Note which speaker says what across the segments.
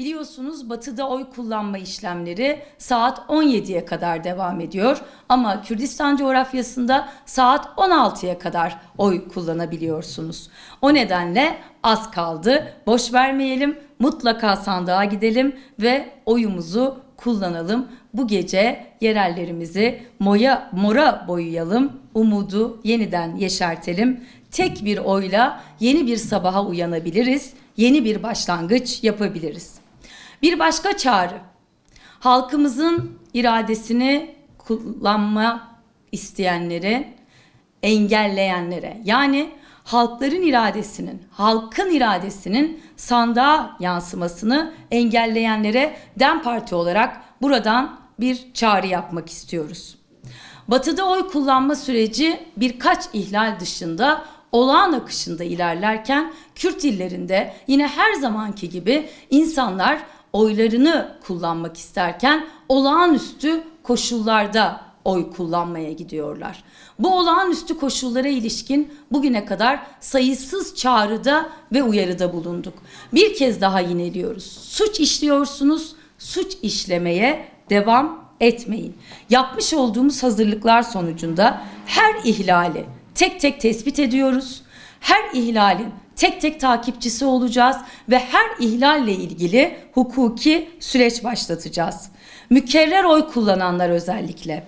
Speaker 1: Biliyorsunuz batıda oy kullanma işlemleri saat 17'ye kadar devam ediyor ama Kürdistan coğrafyasında saat 16'ya kadar oy kullanabiliyorsunuz. O nedenle az kaldı. Boş vermeyelim. Mutlaka sandığa gidelim ve oyumuzu kullanalım. Bu gece yerellerimizi moya, mora boyayalım. Umudu yeniden yeşertelim. Tek bir oyla yeni bir sabaha uyanabiliriz. Yeni bir başlangıç yapabiliriz. Bir başka çağrı. Halkımızın iradesini kullanma isteyenlere, engelleyenlere yani halkların iradesinin, halkın iradesinin sandığa yansımasını engelleyenlere DEM Parti olarak buradan bir çağrı yapmak istiyoruz. Batı'da oy kullanma süreci birkaç ihlal dışında olağan akışında ilerlerken Kürt illerinde yine her zamanki gibi insanlar oylarını kullanmak isterken olağanüstü koşullarda oy kullanmaya gidiyorlar. Bu olağanüstü koşullara ilişkin bugüne kadar sayısız çağrıda ve uyarıda bulunduk. Bir kez daha yineliyoruz. Suç işliyorsunuz, suç işlemeye devam etmeyin. Yapmış olduğumuz hazırlıklar sonucunda her ihlali tek tek tespit ediyoruz. Her ihlalin tek tek takipçisi olacağız ve her ihlalle ilgili hukuki süreç başlatacağız. Mükerrer oy kullananlar özellikle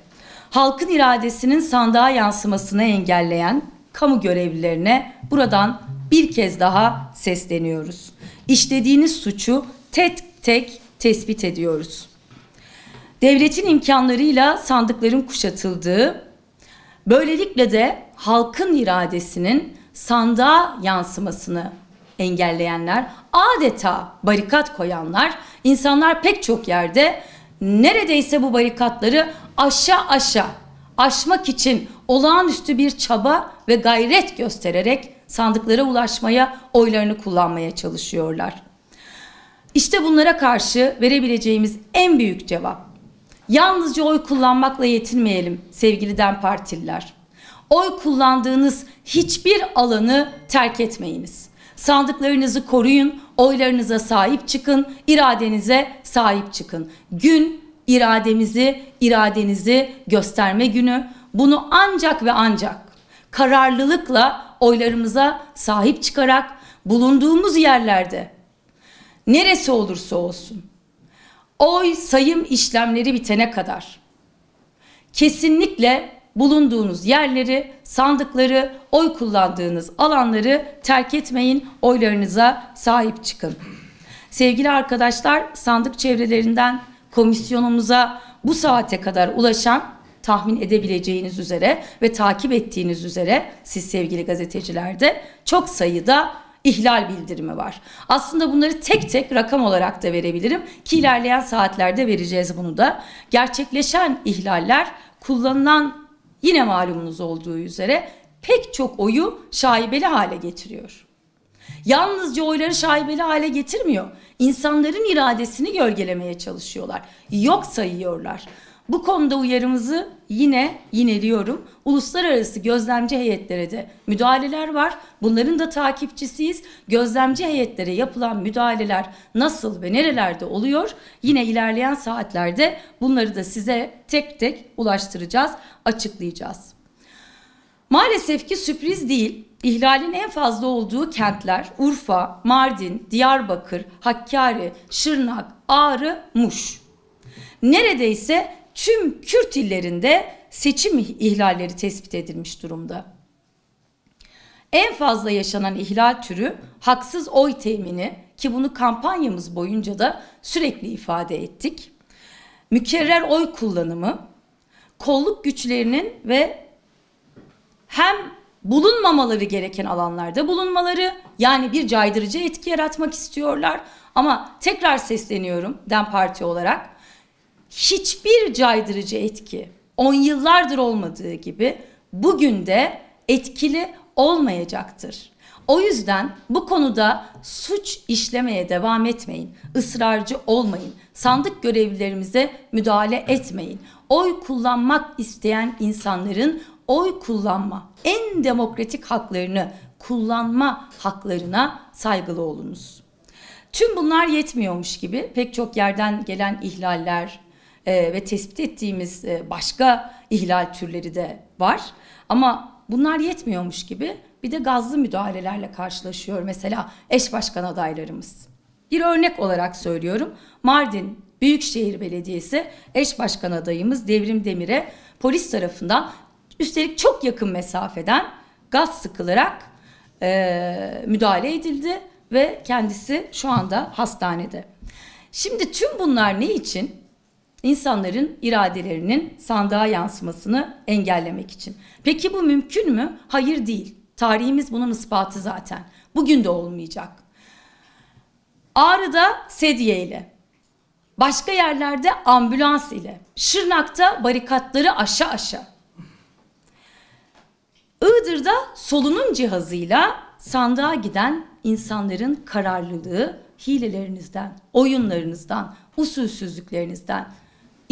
Speaker 1: halkın iradesinin sandığa yansımasını engelleyen kamu görevlilerine buradan bir kez daha sesleniyoruz. İşlediğiniz suçu tek tek tespit ediyoruz. Devletin imkanlarıyla sandıkların kuşatıldığı, böylelikle de halkın iradesinin sandığa yansımasını engelleyenler, adeta barikat koyanlar, insanlar pek çok yerde neredeyse bu barikatları aşağı aşağı aşmak için olağanüstü bir çaba ve gayret göstererek sandıklara ulaşmaya, oylarını kullanmaya çalışıyorlar. İşte bunlara karşı verebileceğimiz en büyük cevap. Yalnızca oy kullanmakla yetinmeyelim sevgili DEM Partililer oy kullandığınız hiçbir alanı terk etmeyiniz. Sandıklarınızı koruyun, oylarınıza sahip çıkın, iradenize sahip çıkın. Gün irademizi, iradenizi gösterme günü. Bunu ancak ve ancak kararlılıkla oylarımıza sahip çıkarak bulunduğumuz yerlerde neresi olursa olsun oy sayım işlemleri bitene kadar kesinlikle bulunduğunuz yerleri, sandıkları, oy kullandığınız alanları terk etmeyin, oylarınıza sahip çıkın. Sevgili arkadaşlar, sandık çevrelerinden komisyonumuza bu saate kadar ulaşan tahmin edebileceğiniz üzere ve takip ettiğiniz üzere siz sevgili gazetecilerde çok sayıda ihlal bildirimi var. Aslında bunları tek tek rakam olarak da verebilirim ki ilerleyen saatlerde vereceğiz bunu da. Gerçekleşen ihlaller kullanılan yine malumunuz olduğu üzere pek çok oyu şaibeli hale getiriyor. Yalnızca oyları şaibeli hale getirmiyor. İnsanların iradesini gölgelemeye çalışıyorlar. Yok sayıyorlar. Bu konuda uyarımızı yine yineliyorum. uluslararası gözlemci heyetlere de müdahaleler var. Bunların da takipçisiyiz. Gözlemci heyetlere yapılan müdahaleler nasıl ve nerelerde oluyor? Yine ilerleyen saatlerde bunları da size tek tek ulaştıracağız, açıklayacağız. Maalesef ki sürpriz değil. İhlalin en fazla olduğu kentler Urfa, Mardin, Diyarbakır, Hakkari, Şırnak, Ağrı, Muş. Neredeyse tüm Kürt illerinde seçim ihlalleri tespit edilmiş durumda. En fazla yaşanan ihlal türü haksız oy temini ki bunu kampanyamız boyunca da sürekli ifade ettik. Mükerrer oy kullanımı, kolluk güçlerinin ve hem bulunmamaları gereken alanlarda bulunmaları yani bir caydırıcı etki yaratmak istiyorlar. Ama tekrar sesleniyorum DEM Parti olarak hiçbir caydırıcı etki on yıllardır olmadığı gibi bugün de etkili olmayacaktır. O yüzden bu konuda suç işlemeye devam etmeyin. ısrarcı olmayın. Sandık görevlilerimize müdahale etmeyin. Oy kullanmak isteyen insanların oy kullanma, en demokratik haklarını kullanma haklarına saygılı olunuz. Tüm bunlar yetmiyormuş gibi pek çok yerden gelen ihlaller, ee, ve tespit ettiğimiz e, başka ihlal türleri de var. Ama bunlar yetmiyormuş gibi bir de gazlı müdahalelerle karşılaşıyor mesela eş başkan adaylarımız. Bir örnek olarak söylüyorum. Mardin Büyükşehir Belediyesi eş başkan adayımız Devrim Demir'e polis tarafından üstelik çok yakın mesafeden gaz sıkılarak e, müdahale edildi ve kendisi şu anda hastanede. Şimdi tüm bunlar ne için? insanların iradelerinin sandığa yansımasını engellemek için. Peki bu mümkün mü? Hayır değil. Tarihimiz bunun ispatı zaten. Bugün de olmayacak. Ağrı'da sedye ile, başka yerlerde ambulans ile, Şırnak'ta barikatları aşa aşa. Iğdır'da solunum cihazıyla sandığa giden insanların kararlılığı hilelerinizden, oyunlarınızdan, usulsüzlüklerinizden,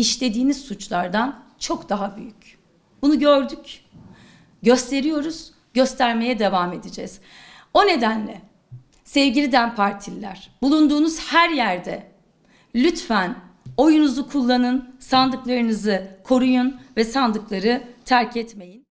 Speaker 1: işlediğiniz suçlardan çok daha büyük. Bunu gördük. Gösteriyoruz, göstermeye devam edeceğiz. O nedenle sevgili DEM partililer, bulunduğunuz her yerde lütfen oyunuzu kullanın, sandıklarınızı koruyun ve sandıkları terk etmeyin.